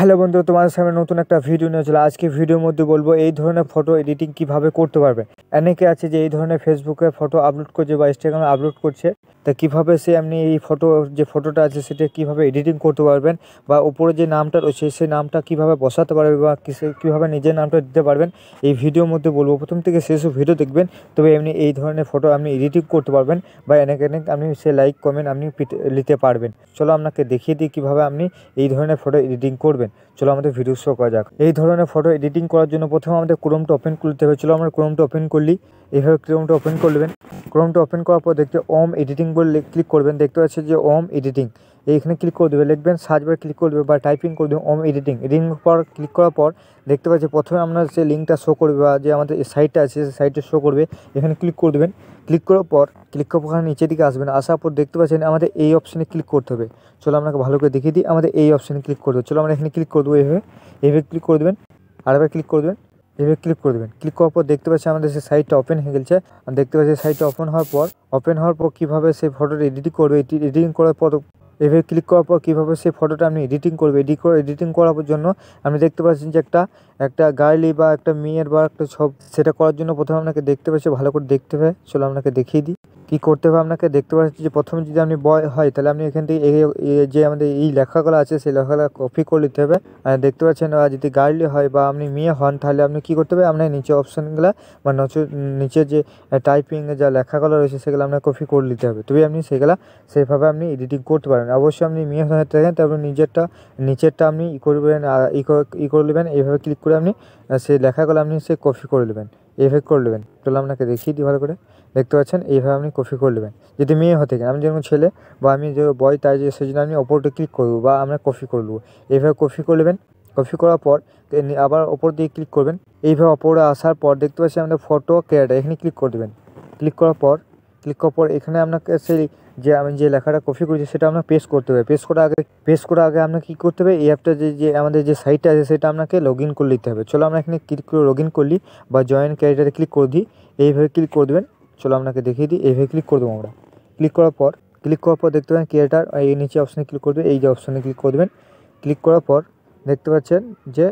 hello বন্ধু তোমাদের সামনে নতুন একটা ভিডিও নিয়ে চলে আজকে ভিডিওর মধ্যে বলবো এই ধরনের ফটো এডিটিং কিভাবে করতে পারবে অনেকে আছে যে এই ধরনের ফেসবুকে ফটো আপলোড করছে বা ইনস্টাগ্রামে আপলোড করছে তা কিভাবে সে আপনি এই ফটো যে ফটোটা আছে সেটা কিভাবে এডিটিং করতে পারবেন বা উপরে যে নামটা রয়েছে সেই নামটা কিভাবে বসাতে পারবে বা কিভাবে নিজের নামটা দিতে পারবেন এই ভিডিওর মধ্যে বলবো প্রথম থেকে শেষ ভিডিও দেখবেন তবে এমনি এই ধরনের ফটো আপনি এডিটিং করতে পারবেন বা অনেক অনেক আপনি সে লাইক কমেন্ট আপনি নিতে পারবেন চলো আপনাকে দেখিয়ে দিই কীভাবে আপনি এই ধরনের ফটো এডিটিং করবেন করবেন চলো আমাদের ভিডিও শো করা যাক এই ধরনের ফটো এডিটিং করার জন্য প্রথমে আমাদের ক্রোমটা ওপেন করতে হবে চলো আমরা ক্রোমটা ওপেন করলি এইভাবে ক্রোমটা ওপেন করবেন ক্রোমটা ওপেন করার পর দেখতে ওম এডিটিং বলে ক্লিক করবেন দেখতে পাচ্ছি যে ওম এডিটিং এইখানে ক্লিক করে দেবে লিখবেন সার্চ বারে ক্লিক করে দেবে বা টাইপিং করে দেবে ওম এডিটিং এডিটিং পর ক্লিক করার পর দেখতে পাচ্ছি প্রথমে আপনার যে লিঙ্কটা শো করবে বা যে আমাদের সাইটটা আছে সেই সাইটটা শো করবে এখানে ক্লিক করে দেবেন ক্লিক করার পর ক্লিক করার পর নিচের দিকে আসবেন আসার পর দেখতে পাচ্ছেন আমাদের এই অপশানে ক্লিক করতে হবে চলো আপনাকে ভালো করে দেখিয়ে দিই আমাদের এই অপশানে ক্লিক করে দেবো চলো আমরা এখানে ক্লিক করে দেবো এইভাবে এইভাবে ক্লিক করে দেবেন আরেকবার ক্লিক করে দেবেন এভাবে ক্লিক করে দেবেন ক্লিক করার পর দেখতে পাচ্ছি আমাদের সেই সাইটটা ওপেন হয়ে গেছে আর দেখতে পাচ্ছি সাইটটা ওপেন হওয়ার পর ওপেন হওয়ার পর কীভাবে সেই ফটোটা এডিটিং করবে এডিটিং করার পর এভাবে ক্লিক করার পর কীভাবে সেই ফটোটা আপনি এডিটিং করবে এডিট করে এডিটিং করার জন্য আপনি দেখতে পাচ্ছেন যে একটা একটা গার্লি বা একটা মেয়ের বা একটা সব সেটা করার জন্য প্রথমে আপনাকে দেখতে পাচ্ছে ভালো করে দেখতে হবে চলো আপনাকে দেখিয়ে দিই কি করতে হবে আপনাকে দেখতে পাচ্ছি যে প্রথমে যদি আপনি বয় হয় তাহলে আপনি এখান থেকে যে আমাদের এই লেখাগুলো আছে সেই লেখাগুলো কপি করে নিতে হবে দেখতে পাচ্ছেন যদি গার্লি হয় বা আপনি মেয়ে হন তাহলে আপনি কি করতে হবে আপনার নিচে অপশানগুলো বা নিচে যে টাইপিং যা লেখাগুলো রয়েছে সেগুলো আপনার কপি করে নিতে হবে তবে আপনি সেগুলো সেইভাবে আপনি এডিটিং করতে পারেন অবশ্যই আপনি মেয়ে হয়ে থাকেন তারপরে নিজেরটা নিচেরটা আপনি ই করবেন ই করে নেবেন এইভাবে ক্লিক করে আপনি সেই লেখাগুলো আপনি সে কপি করে নেবেন এইভাবে করে নেবেন চলো আপনাকে দেখিয়ে দিই ভালো করে দেখতে পাচ্ছেন এইভাবে আপনি কপি করে নেবেন যদি মেয়ে হতে গেলে আমি যেমন ছেলে বা আমি যে বয় তাই যে সেজন্য আমি ওপরটি ক্লিক করবো বা আমরা কপি করে নেবো এইভাবে কপি করে নেবেন কপি করার পর আবার ওপর দিয়ে ক্লিক করবেন এইভাবে ওপরে আসার পর দেখতে পাচ্ছি আমাদের ফটো ক্যারেটা এখানে ক্লিক করে দেবেন ক্লিক করার পর ক্লিক করার পর এখানে আপনাকে সেই যে আমি যে লেখাটা কপি করেছি সেটা আপনাকে পেস্ট করতে হবে পেস্ট করার আগে পেস্ট করার আগে আপনাকে কী করতে হবে এই অ্যাপটা যে যে আমাদের যে সাইটটা আছে সেটা আপনাকে লগ ইন করে নিতে হবে চলো আমরা এখানে ক্লিক করে লগ ইন করলি বা জয়েন ক্যারিটারে ক্লিক করে দিই এইভাবে ক্লিক করে দেবেন চলো আপনাকে দেখিয়ে দিই এইভাবে ক্লিক করে দেবো আমরা ক্লিক করার পর ক্লিক করার পর দেখতে পাবেন ক্রিয়েটার এই নিচে অপশানে ক্লিক করবে এই যে অপশানে ক্লিক করবেন ক্লিক করার পর দেখতে পাচ্ছেন যে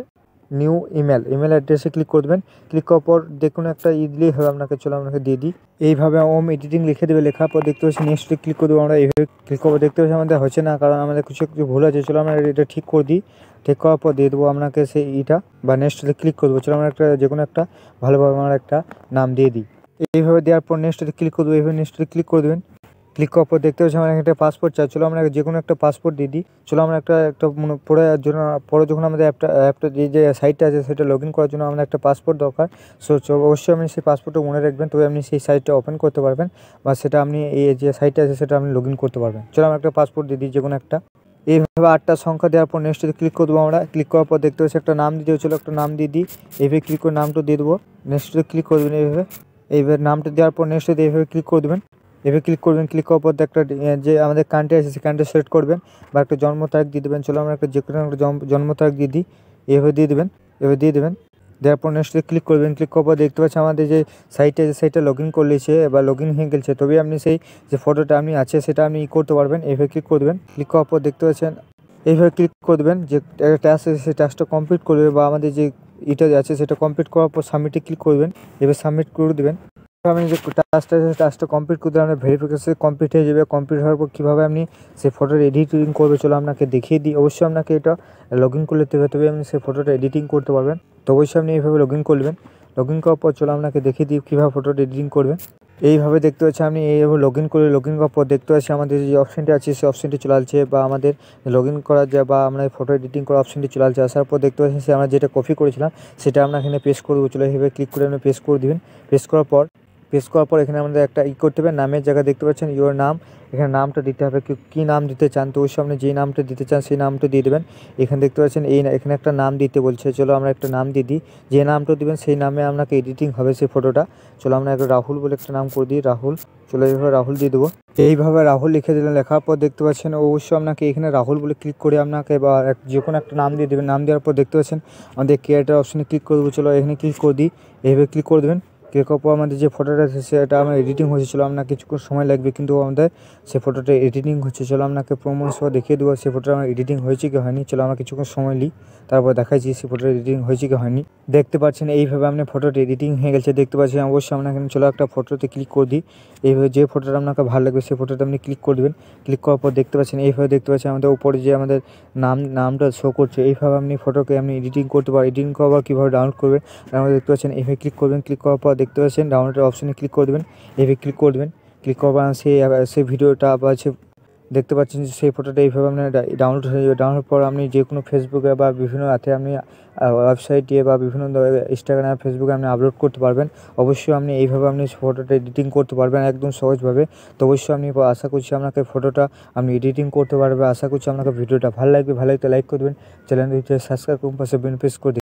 নিউ ইমেল ইমেল অ্যাড্রেসে ক্লিক করবেন ক্লিক করার পর দেখুন একটা ই দিলেই হবে আপনাকে চলো আপনাকে দিয়ে দিই এইভাবে ওম এডিটিং লিখে দেবে লেখার পর দেখতে পাচ্ছি নেক্সটে ক্লিক করে দেবো আমরা এইভাবে ক্লিক করবো দেখতে পাচ্ছি আমাদের হচ্ছে না কারণ আমাদের কিছু কিছু ভুল আছে চলো আমরা এটা ঠিক করে দিই ঠিক করার পর দিয়ে দেবো আপনাকে সেই ইটা বা নেক্সটে ক্লিক করে দেবো চলো আমরা একটা যে কোনো একটা ভালোভাবে আমরা একটা নাম দিয়ে দিই এইভাবে দেওয়ার পর নেক্সটে ক্লিক করে দেবো এইভাবে নেক্সটে ক্লিক করে দেবেন ক্লিক করার পর দেখতে পাচ্ছি আমার একটা পাসপোর্ট চাই চলো আমরা যে কোনো একটা পাসপোর্ট দিয়ে দিই চলো আমরা একটা একটা যাওয়ার জন্য পরে যখন আমাদের অ্যাপটা অ্যাপটা যে যে সাইটটা আছে সেটা লগ করার জন্য আমরা একটা পাসপোর্ট দরকার সো অবশ্যই আপনি সেই পাসপোর্টটা মনে রাখবেন তবে আপনি সেই সাইটটা ওপেন করতে পারবেন বা সেটা আপনি এই যে সাইটটা আছে সেটা আপনি লগ করতে পারবেন চলো আমরা একটা পাসপোর্ট দিয়ে দিই যে কোনো একটা এইভাবে আটটা সংখ্যা দেওয়ার পর নেক্সটে ক্লিক দেবো আমরা ক্লিক করার পর দেখতে পাচ্ছি একটা নাম দিতে হচ্ছিলো একটা নাম দিয়ে দিই এইভাবে ক্লিক করে নামটা দিয়ে দেবো নেক্সটে ক্লিক করে দেবেন এইভাবে এইভাবে নামটা দেওয়ার পর নেক্সট এইভাবে ক্লিক করে দেবেন এভাবে ক্লিক করবেন ক্লিক করার পর একটা যে আমাদের কান্ট্রি আছে সেই কান্ট্রি সিলেক্ট করবেন বা একটা জন্ম তারিখ দিয়ে দেবেন চলো আমরা একটা যে কোনো একটা জন্ম তারিখ দিয়ে দিই এভাবে দিয়ে দেবেন এভাবে দিয়ে দেবেন দেওয়ার পর নেক্সটে ক্লিক করবেন ক্লিক করার পর দেখতে পাচ্ছেন আমাদের যে সাইটে আছে সাইটটা লগ ইন করলেছে বা লগ ইন হয়ে গেছে তবে আপনি সেই যে ফটোটা আপনি আছে সেটা আপনি করতে পারবেন এভাবে ক্লিক দেবেন ক্লিক করার পর দেখতে পাচ্ছেন এইভাবে ক্লিক করবেন যে একটা টাস্ক আছে সেই টাস্কটা কমপ্লিট করবে বা আমাদের যে ইটা আছে সেটা কমপ্লিট করার পর সাবমিটে ক্লিক করবেন এবার সাবমিট করে দেবেন আমি আপনি যে টাস্কটা আছে টাস্কটা কমপ্লিট করতে আপনার ভেরিফিকেশন কমপ্লিট হয়ে যাবে কমপ্লিট হওয়ার পর কীভাবে আপনি সেই ফটোটা এডিটিং করবে চলো আপনাকে দেখিয়ে দিই অবশ্যই আপনাকে এটা লগ ইন করে নিতে হবে তবে আপনি সেই ফটোটা এডিটিং করতে পারবেন তো অবশ্যই আপনি এইভাবে লগ ইন করবেন লগ ইন করার পর চলো আপনাকে দেখিয়ে দিই কীভাবে ফটোটা এডিটিং করবেন এইভাবে দেখতে পাচ্ছি আপনি এইভাবে লগ ইন করে লগ ইন করার পর দেখতে পাচ্ছি আমাদের যে অপশানটি আছে সেই অপশানটি চলে আসছে বা আমাদের লগ ইন করা যায় বা আমরা ফটো এডিটিং করার অপশানটি চলে আসছে আসার পর দেখতে পাচ্ছি সে আমরা যেটা কপি করেছিলাম সেটা আমরা এখানে পেস্ট করে চলে এইভাবে ক্লিক করে আপনি পেস্ট করে দেবেন পেস্ট করার পর প্রেস করার পর এখানে আমাদের একটা ই করতে হবে নামের জায়গা দেখতে পাচ্ছেন ইওর নাম এখানে নামটা দিতে হবে কী নাম দিতে চান তো ওর সামনে যে নামটা দিতে চান সেই নামটা দিয়ে দেবেন এখানে দেখতে পাচ্ছেন এই এখানে একটা নাম দিতে বলছে চলো আমরা একটা নাম দিয়ে দিই যে নামটা দিবেন সেই নামে আপনাকে এডিটিং হবে সেই ফটোটা চলো আমরা একটা রাহুল বলে একটা নাম করে দিই রাহুল চলে এইভাবে রাহুল দিয়ে দেবো এইভাবে রাহুল লিখে দিলেন লেখার পর দেখতে পাচ্ছেন অবশ্যই আপনাকে এখানে রাহুল বলে ক্লিক করে আপনাকে বা যে কোনো একটা নাম দিয়ে দেবেন নাম দেওয়ার পর দেখতে পাচ্ছেন আমাদের ক্রিয়েটার অপশানে ক্লিক করে দেবো চলো এখানে ক্লিক করে দিই এইভাবে ক্লিক করে দেবেন কেক আমাদের যে ফটোটা সেটা আমার এডিটিং হয়েছিল আপনার কিছুক্ষণ সময় লাগবে কিন্তু আমাদের সে ফটোটা এডিটিং হচ্ছে চলো আপনাকে প্রমোট সহ দেখিয়ে দেবো সে ফটোটা আমার এডিটিং হয়েছে কি হয়নি চলো আমরা কিছুক্ষণ সময় নিই তারপর দেখাচ্ছি সে ফটোটা এডিটিং হয়েছে কি হয়নি দেখতে পাচ্ছেন এইভাবে আপনার ফটোটা এডিটিং হয়ে গেছে দেখতে পাচ্ছেন অবশ্যই আপনাকে চলো একটা ফটোতে ক্লিক করে দিই এইভাবে যে ফটোটা আপনাকে ভালো লাগবে সেই ফটোটা আপনি ক্লিক করে দেবেন ক্লিক করার পর দেখতে পাচ্ছেন এইভাবে দেখতে পাচ্ছেন আমাদের উপরে যে আমাদের নাম নামটা শো করছে এইভাবে আপনি ফটোকে আপনি এডিটিং করতে পারেন এডিটিং করার কীভাবে ডাউনলোড করবেন আমাদের দেখতে পাচ্ছেন এইভাবে ক্লিক করবেন ক্লিক করার পর দেখতে পাচ্ছেন ডাউনলোডের অপশানে ক্লিক করে দেবেন এভাবে ক্লিক করে দেবেন ক্লিক করবার সেই সেই ভিডিওটা বা সে দেখতে পাচ্ছেন যে সেই ফটোটা এইভাবে আপনার ডাউনলোড হয়ে যাবে ডাউনলোড পর আপনি যে কোনো ফেসবুকে বা বিভিন্ন অ্যাথে আপনি ওয়েবসাইট দিয়ে বা বিভিন্ন ইনস্টাগ্রামে ফেসবুকে আপনি আপলোড করতে পারবেন অবশ্যই আপনি এইভাবে আপনি ফটোটা এডিটিং করতে পারবেন একদম সহজভাবে তো অবশ্যই আমি আশা করছি আপনাকে ফটোটা আপনি এডিটিং করতে পারবে আশা করছি আপনাকে ভিডিওটা ভালো লাগবে ভালো লাগতে লাইক করবেন চ্যানেলটি সাবস্ক্রাইব করুন পাশে বেনিফিট করে